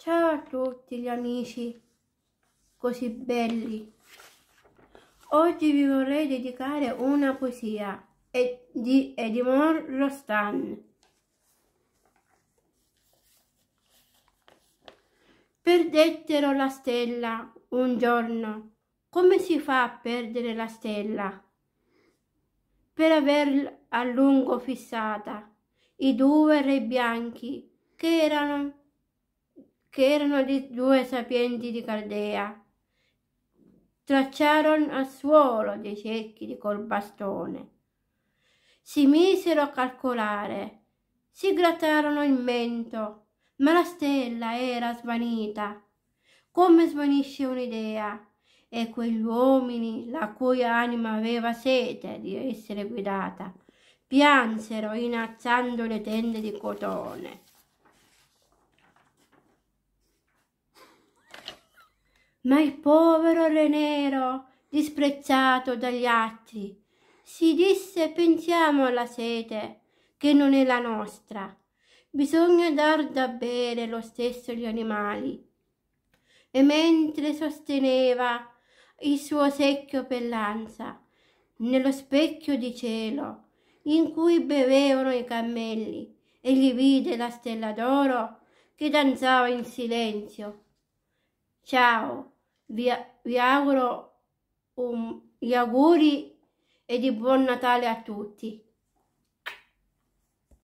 Ciao a tutti gli amici così belli. Oggi vi vorrei dedicare una poesia di Edimor Rostan. Perdettero la stella un giorno. Come si fa a perdere la stella? Per averla a lungo fissata i due re bianchi che erano che erano di due sapienti di Caldea. Tracciarono al suolo dei cerchi col bastone. Si misero a calcolare, si grattarono il mento, ma la stella era svanita, come svanisce un'idea, e quegli uomini, la cui anima aveva sete di essere guidata, piansero innalzando le tende di cotone. Ma il povero Renero, disprezzato dagli altri, si disse pensiamo alla sete, che non è la nostra. Bisogna dar da bere lo stesso agli animali. E mentre sosteneva il suo secchio per l'ansa, nello specchio di cielo, in cui bevevano i cammelli, e gli vide la stella d'oro che danzava in silenzio Ciao, vi, vi auguro un, gli auguri e di buon Natale a tutti.